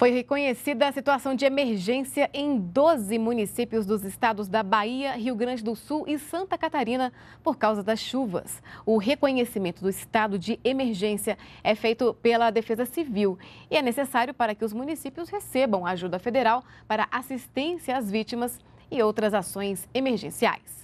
Foi reconhecida a situação de emergência em 12 municípios dos estados da Bahia, Rio Grande do Sul e Santa Catarina por causa das chuvas. O reconhecimento do estado de emergência é feito pela Defesa Civil e é necessário para que os municípios recebam ajuda federal para assistência às vítimas e outras ações emergenciais.